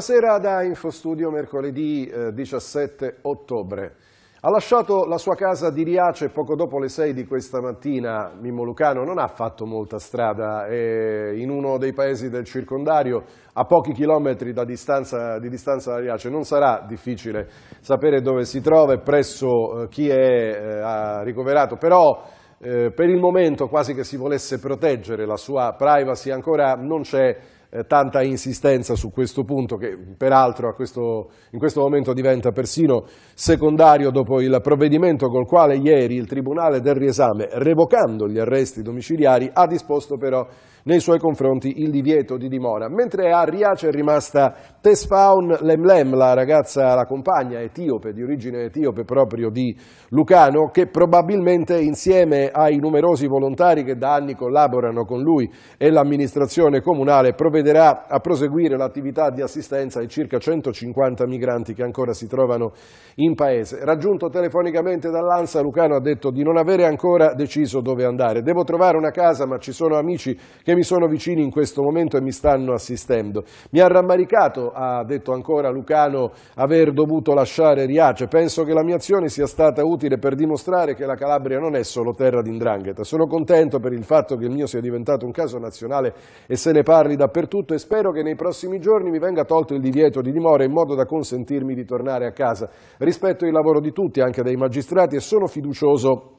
Buonasera da Infostudio mercoledì 17 eh, ottobre. Ha lasciato la sua casa di Riace poco dopo le 6 di questa mattina. Mimmo Lucano non ha fatto molta strada, è eh, in uno dei paesi del circondario, a pochi chilometri distanza, di distanza da Riace. Non sarà difficile sapere dove si trova e presso eh, chi è ricoverato, però per il momento quasi che si volesse proteggere la sua privacy ancora non c'è eh, tanta insistenza su questo punto che peraltro questo, in questo momento diventa persino secondario dopo il provvedimento col quale ieri il Tribunale del Riesame, revocando gli arresti domiciliari, ha disposto però nei suoi confronti il divieto di dimora. Mentre a Riace è rimasta Tesfaun Lemlem, la ragazza, la compagna etiope, di origine etiope proprio di Lucano, che probabilmente insieme ai numerosi volontari che da anni collaborano con lui e l'amministrazione comunale provvederà a proseguire l'attività di assistenza ai circa 150 migranti che ancora si trovano in paese. Raggiunto telefonicamente dall'Ansa, Lucano ha detto di non avere ancora deciso dove andare. Devo trovare una casa, ma ci sono amici che mi sono vicini in questo momento e mi stanno assistendo. Mi ha rammaricato, ha detto ancora Lucano, aver dovuto lasciare Riace. Penso che la mia azione sia stata utile per dimostrare che la Calabria non è solo terra di indrangheta. Sono contento per il fatto che il mio sia diventato un caso nazionale e se ne parli dappertutto e spero che nei prossimi giorni mi venga tolto il divieto di dimora in modo da consentirmi di tornare a casa. Rispetto il lavoro di tutti, anche dei magistrati, e sono fiducioso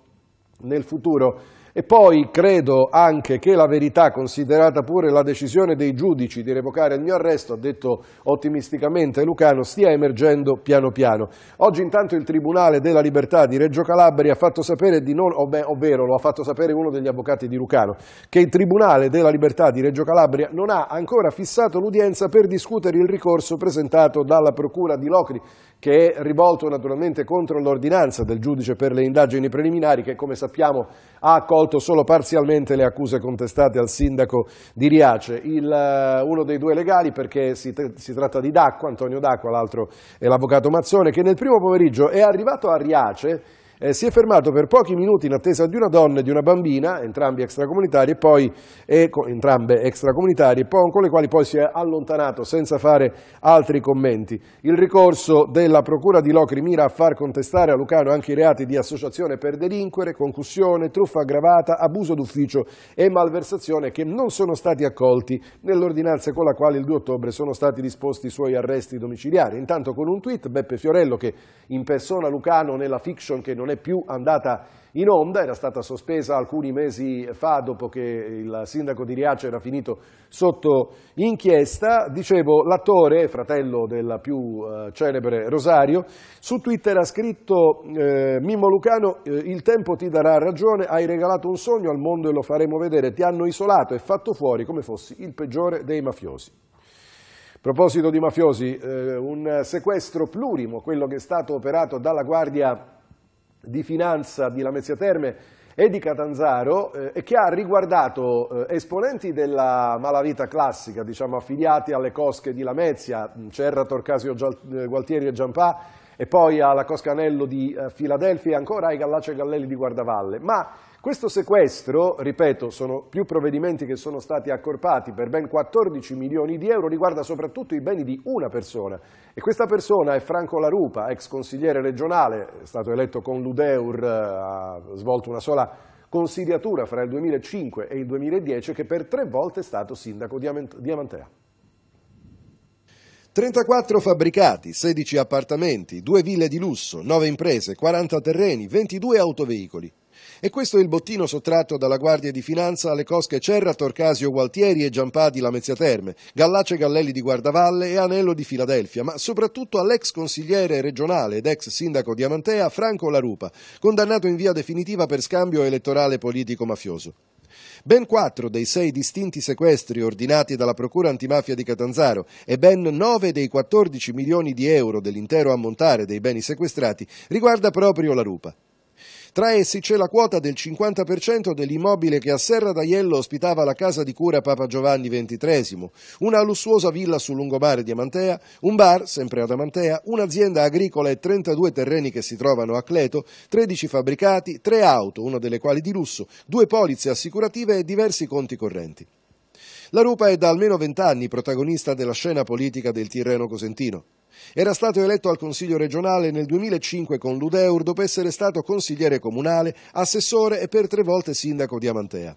nel futuro e poi credo anche che la verità, considerata pure la decisione dei giudici di revocare il mio arresto, ha detto ottimisticamente Lucano, stia emergendo piano piano. Oggi intanto il Tribunale della Libertà di Reggio Calabria ha fatto sapere, non, ovvero lo ha fatto sapere uno degli avvocati di Lucano, che il Tribunale della Libertà di Reggio Calabria non ha ancora fissato l'udienza per discutere il ricorso presentato dalla Procura di Locri, che è rivolto naturalmente contro l'ordinanza del giudice per le indagini preliminari che come sappiamo ha accolto solo parzialmente le accuse contestate al sindaco di Riace, il, eh, uno dei due legali perché si, si tratta di D'Acqua, Antonio D'Acqua, l'altro è l'avvocato Mazzone, che nel primo pomeriggio è arrivato a Riace eh, si è fermato per pochi minuti in attesa di una donna e di una bambina, entrambi extracomunitari, e poi, e, entrambe extracomunitarie, poi, con le quali poi si è allontanato senza fare altri commenti. Il ricorso della Procura di Locri mira a far contestare a Lucano anche i reati di associazione per delinquere, concussione, truffa aggravata, abuso d'ufficio e malversazione che non sono stati accolti nell'ordinanza con la quale il 2 ottobre sono stati disposti i suoi arresti domiciliari. Intanto con un tweet Beppe Fiorello che in persona Lucano nella fiction che non non è più andata in onda, era stata sospesa alcuni mesi fa dopo che il sindaco di Riace era finito sotto inchiesta. Dicevo, l'attore, fratello del più eh, celebre Rosario, su Twitter ha scritto eh, Mimmo Lucano, eh, il tempo ti darà ragione, hai regalato un sogno al mondo e lo faremo vedere, ti hanno isolato e fatto fuori come fossi il peggiore dei mafiosi. A proposito di mafiosi, eh, un sequestro plurimo, quello che è stato operato dalla Guardia di finanza di Lamezia Terme e di Catanzaro eh, e che ha riguardato eh, esponenti della malavita classica, diciamo affiliati alle cosche di Lamezia, Cerra, Torcasio eh, Gualtieri e Giampà, e poi alla Coscanello di eh, Filadelfia e ancora ai Gallaccio e Gallelli di Guardavalle. Ma questo sequestro, ripeto, sono più provvedimenti che sono stati accorpati per ben 14 milioni di euro, riguarda soprattutto i beni di una persona. E questa persona è Franco Larupa, ex consigliere regionale, è stato eletto con l'Udeur, eh, ha svolto una sola consigliatura fra il 2005 e il 2010, che per tre volte è stato sindaco di Amantea. 34 fabbricati, 16 appartamenti, 2 ville di lusso, 9 imprese, 40 terreni, 22 autoveicoli. E questo è il bottino sottratto dalla Guardia di Finanza alle cosche Cerra, Torcasio Gualtieri e Giampadi Lamezia Terme, Gallace Gallelli di Guardavalle e Anello di Filadelfia, ma soprattutto all'ex consigliere regionale ed ex sindaco di Amantea Franco Larupa, condannato in via definitiva per scambio elettorale politico-mafioso. Ben quattro dei sei distinti sequestri ordinati dalla Procura antimafia di Catanzaro e ben nove dei 14 milioni di euro dell'intero ammontare dei beni sequestrati riguarda proprio la Rupa. Tra essi c'è la quota del 50% dell'immobile che a Serra d'Aiello ospitava la casa di cura Papa Giovanni XXIII, una lussuosa villa sul lungomare di Amantea, un bar, sempre ad Amantea, un'azienda agricola e 32 terreni che si trovano a Cleto, 13 fabbricati, 3 auto, una delle quali di lusso, due polizze assicurative e diversi conti correnti. La Rupa è da almeno vent'anni protagonista della scena politica del Tirreno Cosentino. Era stato eletto al Consiglio regionale nel 2005 con l'Udeur dopo essere stato consigliere comunale, assessore e per tre volte sindaco di Amantea.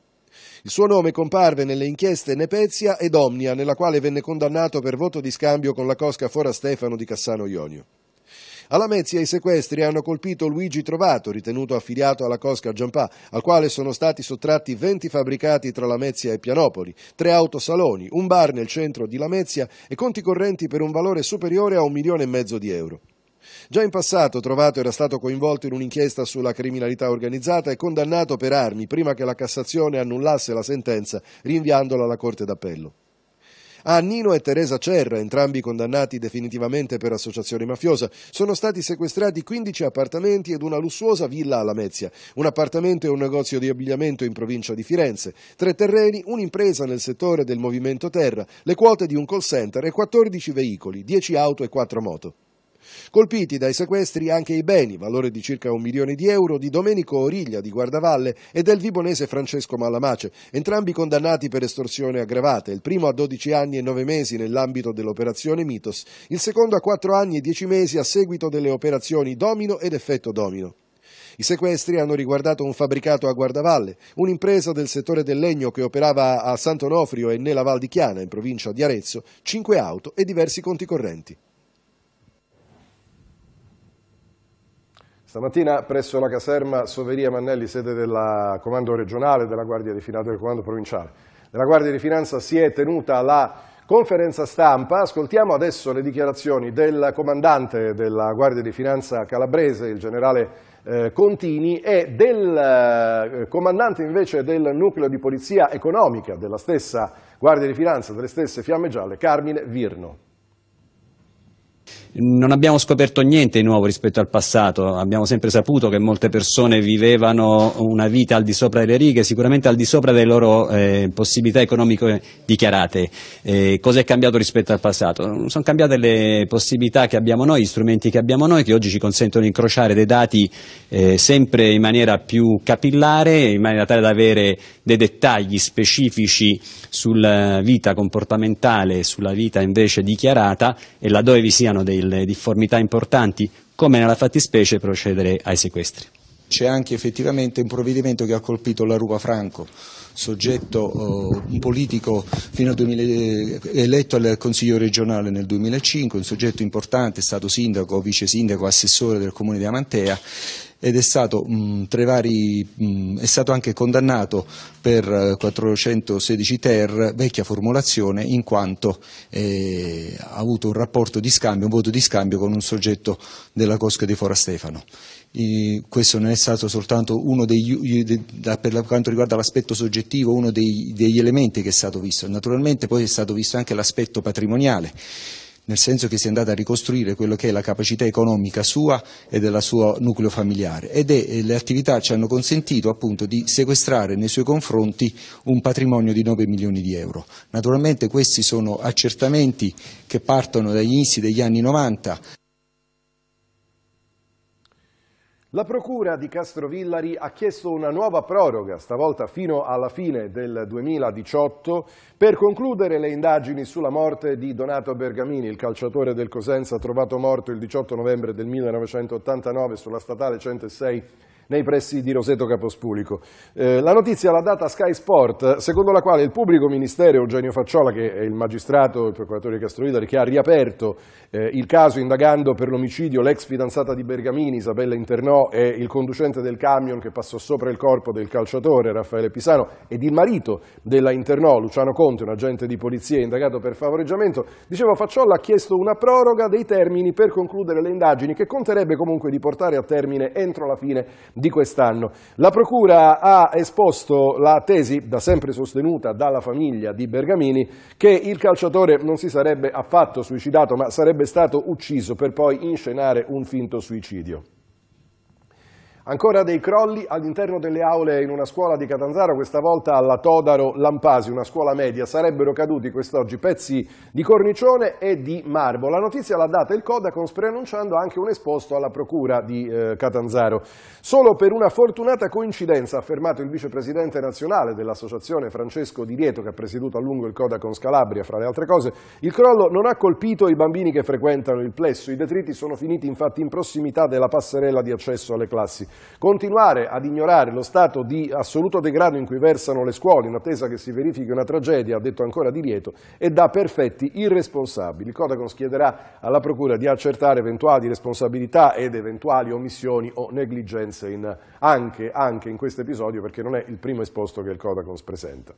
Il suo nome comparve nelle inchieste Nepezia ed Omnia, nella quale venne condannato per voto di scambio con la cosca Fora Stefano di Cassano Ionio. Alla Mezia i sequestri hanno colpito Luigi Trovato, ritenuto affiliato alla Cosca Giampà, al quale sono stati sottratti 20 fabbricati tra Lamezia e Pianopoli, tre autosaloni, un bar nel centro di Lamezia e conti correnti per un valore superiore a un milione e mezzo di euro. Già in passato Trovato era stato coinvolto in un'inchiesta sulla criminalità organizzata e condannato per armi prima che la Cassazione annullasse la sentenza rinviandola alla Corte d'Appello. A ah, Nino e Teresa Cerra, entrambi condannati definitivamente per associazione mafiosa, sono stati sequestrati 15 appartamenti ed una lussuosa villa alla Mezia, un appartamento e un negozio di abbigliamento in provincia di Firenze, tre terreni, un'impresa nel settore del movimento terra, le quote di un call center e 14 veicoli, 10 auto e 4 moto. Colpiti dai sequestri anche i beni, valore di circa un milione di euro, di Domenico Origlia di Guardavalle e del vibonese Francesco Malamace, entrambi condannati per estorsione aggravata, il primo a 12 anni e 9 mesi nell'ambito dell'operazione Mitos, il secondo a 4 anni e 10 mesi a seguito delle operazioni Domino ed Effetto Domino. I sequestri hanno riguardato un fabbricato a Guardavalle, un'impresa del settore del legno che operava a Sant'Onofrio e nella Val di Chiana, in provincia di Arezzo, cinque auto e diversi conti correnti. Stamattina presso la caserma Soveria Mannelli, sede del Comando regionale della Guardia di Finanza, del Comando provinciale, della Guardia di Finanza si è tenuta la conferenza stampa. Ascoltiamo adesso le dichiarazioni del comandante della Guardia di Finanza calabrese, il generale eh, Contini e del eh, comandante invece del nucleo di polizia economica della stessa Guardia di Finanza, delle stesse Fiamme Gialle, Carmine Virno non abbiamo scoperto niente di nuovo rispetto al passato, abbiamo sempre saputo che molte persone vivevano una vita al di sopra delle righe, sicuramente al di sopra delle loro eh, possibilità economiche dichiarate. Eh, cosa è cambiato rispetto al passato? Sono cambiate le possibilità che abbiamo noi, gli strumenti che abbiamo noi, che oggi ci consentono di incrociare dei dati eh, sempre in maniera più capillare, in maniera tale da avere dei dettagli specifici sulla vita comportamentale, sulla vita invece dichiarata e laddove vi siano dei delle difformità importanti, come nella fattispecie procedere ai sequestri. C'è anche effettivamente un provvedimento che ha colpito la Rupa Franco, soggetto, uh, un politico 2000, eh, eletto al Consiglio regionale nel 2005, un soggetto importante, è stato sindaco, vice sindaco, assessore del comune di Amantea ed è stato, mh, mm, vari, mh, mm, è stato, anche condannato per 416 eh, ter, vecchia formulazione, in quanto eh, ha avuto un rapporto di scambio, un voto di scambio con un soggetto della Cosca di Forastefano. Eh, questo non è stato soltanto uno degli, da, per quanto riguarda l'aspetto soggettivo, uno dei, degli elementi che è stato visto. Naturalmente poi è stato visto anche l'aspetto patrimoniale nel senso che si è andata a ricostruire quello che è la capacità economica sua e del suo nucleo familiare ed è, eh, le attività ci hanno consentito appunto di sequestrare nei suoi confronti un patrimonio di 9 milioni di euro. Naturalmente questi sono accertamenti che partono dagli inizi degli anni 90. La Procura di Castrovillari ha chiesto una nuova proroga, stavolta fino alla fine del 2018, per concludere le indagini sulla morte di Donato Bergamini, il calciatore del Cosenza trovato morto il 18 novembre del 1989 sulla statale 106 nei pressi di Roseto Capospulico. Eh, la notizia l'ha data Sky Sport, secondo la quale il pubblico ministero Eugenio Facciola, che è il magistrato, il procuratore Castroidari, che ha riaperto eh, il caso indagando per l'omicidio l'ex fidanzata di Bergamini, Isabella Internò, e il conducente del camion che passò sopra il corpo del calciatore Raffaele Pisano ed il marito della Internò, Luciano Conte, un agente di polizia indagato per favoreggiamento, dicevo Facciola ha chiesto una proroga dei termini per concludere le indagini che conterebbe comunque di portare a termine entro la fine di quest'anno. La Procura ha esposto la tesi, da sempre sostenuta dalla famiglia di Bergamini, che il calciatore non si sarebbe affatto suicidato ma sarebbe stato ucciso per poi inscenare un finto suicidio. Ancora dei crolli all'interno delle aule in una scuola di Catanzaro, questa volta alla Todaro Lampasi, una scuola media. Sarebbero caduti quest'oggi pezzi di cornicione e di marmo. La notizia l'ha data il Codacons preannunciando anche un esposto alla procura di eh, Catanzaro. Solo per una fortunata coincidenza, ha affermato il vicepresidente nazionale dell'associazione Francesco Di Rieto, che ha presieduto a lungo il Codacons Calabria, fra le altre cose, il crollo non ha colpito i bambini che frequentano il plesso. I detriti sono finiti infatti in prossimità della passerella di accesso alle classi. Continuare ad ignorare lo stato di assoluto degrado in cui versano le scuole in attesa che si verifichi una tragedia, ha detto ancora di lieto, è da perfetti irresponsabili. Il Codacons chiederà alla Procura di accertare eventuali responsabilità ed eventuali omissioni o negligenze in, anche, anche in questo episodio perché non è il primo esposto che il Codacons presenta.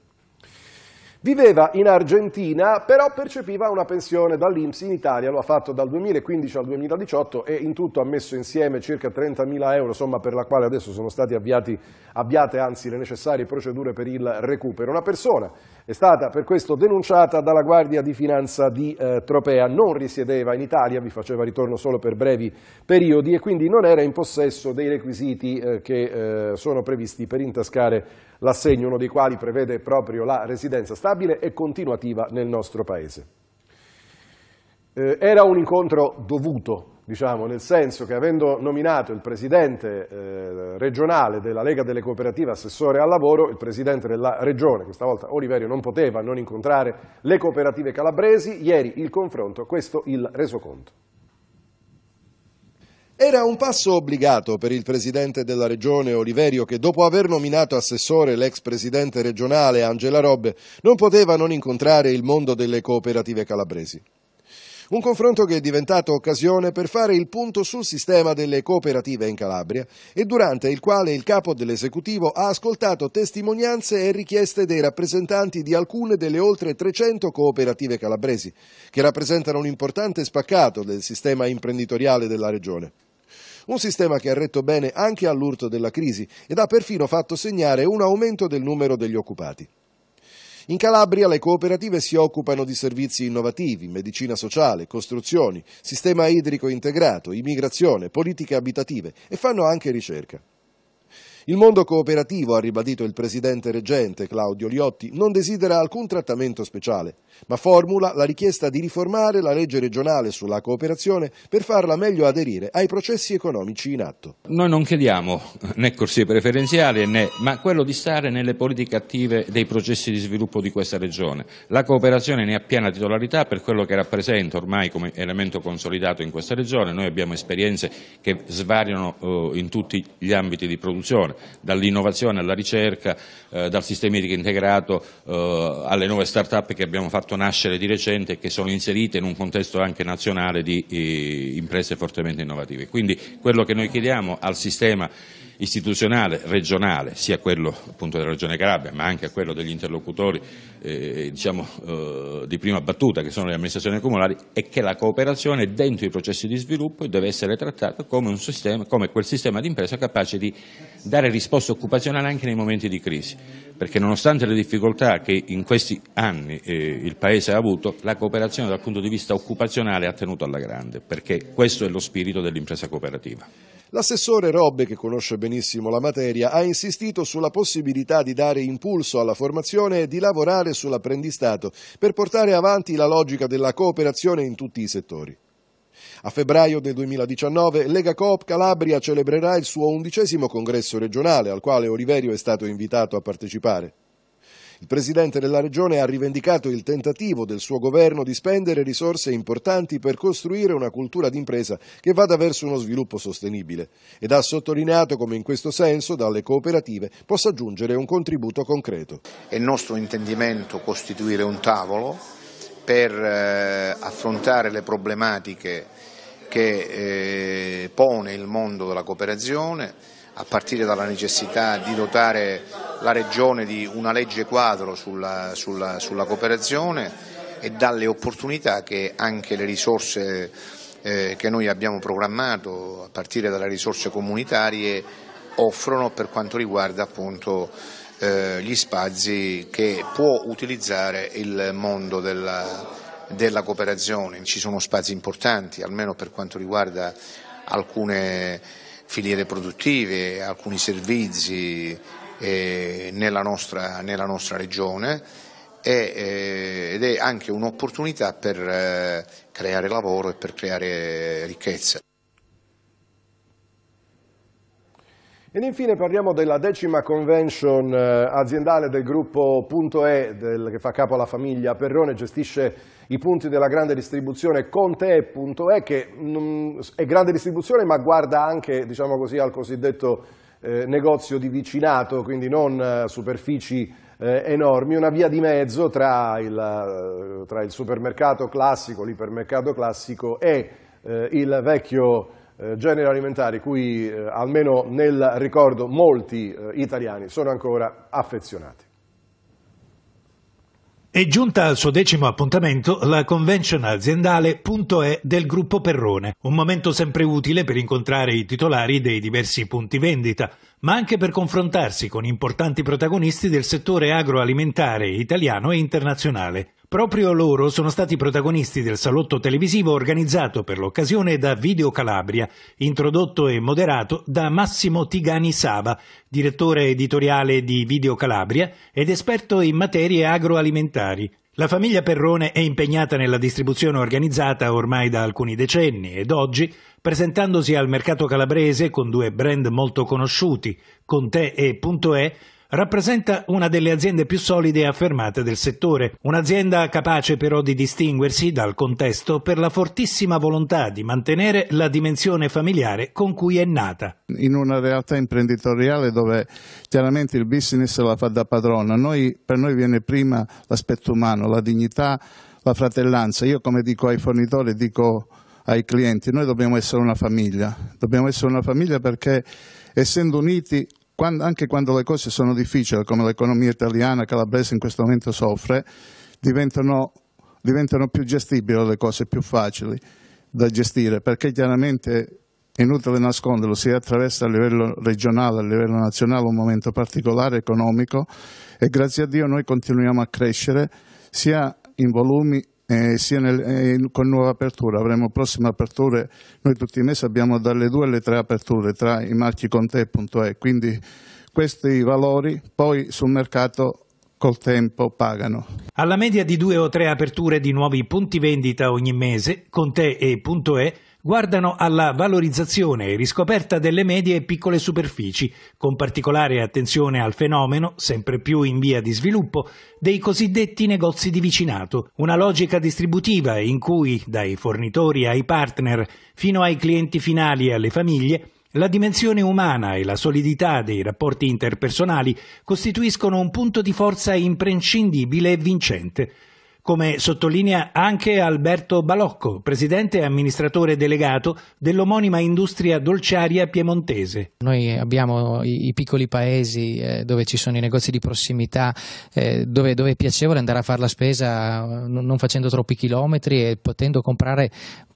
Viveva in Argentina, però percepiva una pensione dall'Inps in Italia, lo ha fatto dal 2015 al 2018 e in tutto ha messo insieme circa 30.000 euro, somma per la quale adesso sono state avviate anzi, le necessarie procedure per il recupero. Una persona è stata per questo denunciata dalla Guardia di Finanza di eh, Tropea, non risiedeva in Italia, vi faceva ritorno solo per brevi periodi e quindi non era in possesso dei requisiti eh, che eh, sono previsti per intascare l'assegno, uno dei quali prevede proprio la residenza stabile e continuativa nel nostro Paese. Eh, era un incontro dovuto, diciamo, nel senso che avendo nominato il presidente eh, regionale della Lega delle Cooperative assessore al lavoro, il presidente della regione, questa volta Oliverio, non poteva non incontrare le cooperative calabresi, ieri il confronto, questo il resoconto. Era un passo obbligato per il presidente della regione Oliverio che dopo aver nominato assessore l'ex presidente regionale Angela Robbe non poteva non incontrare il mondo delle cooperative calabresi. Un confronto che è diventato occasione per fare il punto sul sistema delle cooperative in Calabria e durante il quale il capo dell'esecutivo ha ascoltato testimonianze e richieste dei rappresentanti di alcune delle oltre 300 cooperative calabresi, che rappresentano un importante spaccato del sistema imprenditoriale della regione un sistema che ha retto bene anche all'urto della crisi ed ha perfino fatto segnare un aumento del numero degli occupati. In Calabria le cooperative si occupano di servizi innovativi, medicina sociale, costruzioni, sistema idrico integrato, immigrazione, politiche abitative e fanno anche ricerca. Il mondo cooperativo, ha ribadito il presidente reggente Claudio Liotti, non desidera alcun trattamento speciale, ma formula la richiesta di riformare la legge regionale sulla cooperazione per farla meglio aderire ai processi economici in atto. Noi non chiediamo né corsie preferenziali, né, ma quello di stare nelle politiche attive dei processi di sviluppo di questa regione. La cooperazione ne ha piena titolarità per quello che rappresenta ormai come elemento consolidato in questa regione. Noi abbiamo esperienze che svariano eh, in tutti gli ambiti di produzione dall'innovazione alla ricerca, eh, dal sistema idrico integrato eh, alle nuove start-up che abbiamo fatto nascere di recente e che sono inserite in un contesto anche nazionale di eh, imprese fortemente innovative. Quindi quello che noi chiediamo al sistema istituzionale regionale, sia quello appunto, della Regione Calabria ma anche quello degli interlocutori eh, diciamo, eh, di prima battuta che sono le amministrazioni comunali è che la cooperazione dentro i processi di sviluppo deve essere trattata come, sistema, come quel sistema di impresa capace di dare risposta occupazionale anche nei momenti di crisi, perché nonostante le difficoltà che in questi anni eh, il Paese ha avuto, la cooperazione dal punto di vista occupazionale ha tenuto alla grande, perché questo è lo spirito dell'impresa cooperativa. L'assessore Robbe, che conosce benissimo la materia, ha insistito sulla possibilità di dare impulso alla formazione e di lavorare sull'apprendistato per portare avanti la logica della cooperazione in tutti i settori. A febbraio del 2019 Lega Coop Calabria celebrerà il suo undicesimo congresso regionale al quale Oliverio è stato invitato a partecipare. Il presidente della regione ha rivendicato il tentativo del suo governo di spendere risorse importanti per costruire una cultura d'impresa che vada verso uno sviluppo sostenibile ed ha sottolineato come in questo senso dalle cooperative possa aggiungere un contributo concreto. È nostro intendimento costituire un tavolo per eh, affrontare le problematiche che eh, pone il mondo della cooperazione a partire dalla necessità di dotare la Regione di una legge quadro sulla, sulla, sulla cooperazione e dalle opportunità che anche le risorse eh, che noi abbiamo programmato a partire dalle risorse comunitarie offrono per quanto riguarda appunto eh, gli spazi che può utilizzare il mondo della, della cooperazione. Ci sono spazi importanti, almeno per quanto riguarda alcune filiere produttive, alcuni servizi eh, nella, nostra, nella, nostra, regione e, eh, ed è anche un'opportunità per eh, creare lavoro e per creare ricchezza. Ed infine parliamo della decima convention eh, aziendale del gruppo .e, del, che fa capo alla famiglia Perrone, gestisce i punti della grande distribuzione Conte.e, che mh, mm, è grande distribuzione ma guarda anche diciamo così, al cosiddetto eh, negozio di vicinato, quindi non eh, superfici eh, enormi, una via di mezzo tra il, eh, tra il supermercato classico, l'ipermercato classico e eh, il vecchio eh, generi alimentari cui eh, almeno nel ricordo molti eh, italiani sono ancora affezionati. È giunta al suo decimo appuntamento la convention aziendale.e del gruppo Perrone, un momento sempre utile per incontrare i titolari dei diversi punti vendita, ma anche per confrontarsi con importanti protagonisti del settore agroalimentare italiano e internazionale. Proprio loro sono stati protagonisti del salotto televisivo organizzato per l'occasione da Video Calabria, introdotto e moderato da Massimo Tigani Sava, direttore editoriale di Video Calabria ed esperto in materie agroalimentari. La famiglia Perrone è impegnata nella distribuzione organizzata ormai da alcuni decenni ed oggi, presentandosi al mercato calabrese con due brand molto conosciuti, Conte e Punto E, Rappresenta una delle aziende più solide e affermate del settore, un'azienda capace però di distinguersi dal contesto per la fortissima volontà di mantenere la dimensione familiare con cui è nata. In una realtà imprenditoriale dove chiaramente il business la fa da padrona, noi, per noi viene prima l'aspetto umano, la dignità, la fratellanza. Io come dico ai fornitori, dico ai clienti, noi dobbiamo essere una famiglia, dobbiamo essere una famiglia perché essendo uniti quando, anche quando le cose sono difficili, come l'economia italiana, calabrese in questo momento soffre, diventano, diventano più gestibili le cose, più facili da gestire, perché chiaramente è inutile nasconderlo, si attraversa a livello regionale, a livello nazionale un momento particolare economico e grazie a Dio noi continuiamo a crescere sia in volumi eh, sia nel, eh, con nuova apertura, avremo prossime aperture, noi tutti i mesi abbiamo dalle due alle tre aperture tra i marchi con te te.e, quindi questi valori poi sul mercato col tempo pagano. Alla media di due o tre aperture di nuovi punti vendita ogni mese, con te e.e guardano alla valorizzazione e riscoperta delle medie e piccole superfici, con particolare attenzione al fenomeno, sempre più in via di sviluppo, dei cosiddetti negozi di vicinato, una logica distributiva in cui, dai fornitori ai partner, fino ai clienti finali e alle famiglie, la dimensione umana e la solidità dei rapporti interpersonali costituiscono un punto di forza imprescindibile e vincente come sottolinea anche Alberto Balocco, presidente e amministratore delegato dell'omonima industria dolciaria piemontese. Noi abbiamo i, piccoli paesi eh, dove ci sono i negozi di prossimità, eh, dove, dove è piacevole andare a fare la spesa eh, non facendo troppi chilometri e potendo comprare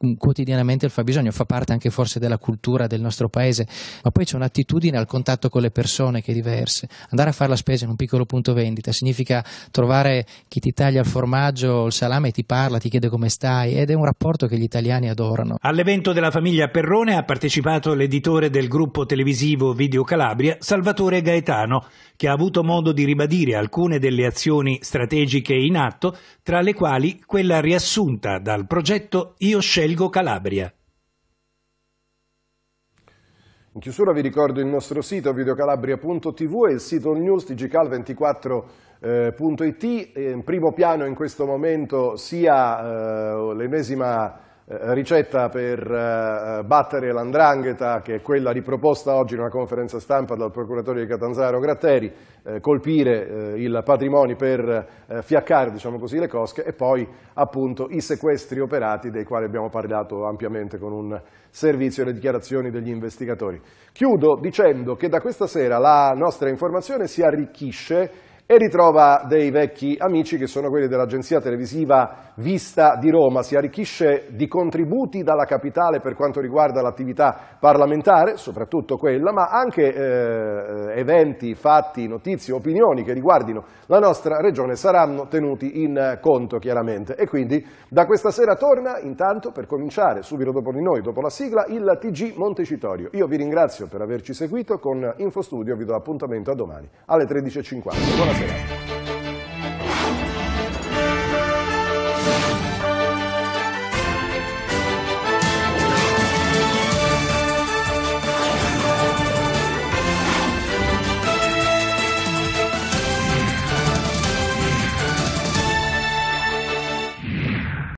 mm, quotidianamente il fabbisogno, fa parte anche forse della cultura del nostro paese, ma poi c'è un'attitudine al contatto con le persone che è diversa. Andare a fare la spesa in un piccolo punto vendita significa trovare chi ti taglia il formaggio, viaggio il salame ti parla, ti chiede come stai ed è un rapporto che gli italiani adorano. All'evento della famiglia Perrone ha partecipato l'editore del gruppo televisivo Video Calabria, Salvatore Gaetano, che ha avuto modo di ribadire alcune delle azioni strategiche in atto, tra le quali quella riassunta dal progetto Io scelgo Calabria. In chiusura vi ricordo il nostro sito videocalabria.tv e il sito news tgcal24 eh, eh, in primo piano in questo momento sia eh, l'ennesima eh, ricetta per battere l'andrangheta, che è quella riproposta oggi in una conferenza stampa dal procuratore di Catanzaro Gratteri, colpire il patrimonio per fiaccare diciamo così, le cosche e poi appunto i sequestri operati dei quali abbiamo parlato ampiamente con un servizio e le dichiarazioni degli investigatori. Chiudo dicendo che da questa sera la nostra informazione si arricchisce e ritrova dei vecchi amici che sono quelli dell'agenzia televisiva Vista di Roma, si arricchisce di contributi dalla capitale per quanto riguarda l'attività parlamentare, soprattutto quella, ma anche eh, eventi, fatti, notizie, opinioni che riguardino la nostra regione saranno tenuti in conto chiaramente. E quindi da questa sera torna intanto per cominciare subito dopo di noi, dopo la sigla, il TG Montecitorio. Io vi ringrazio per averci seguito, con InfoStudio vi do appuntamento a domani alle 13.50. Buonasera.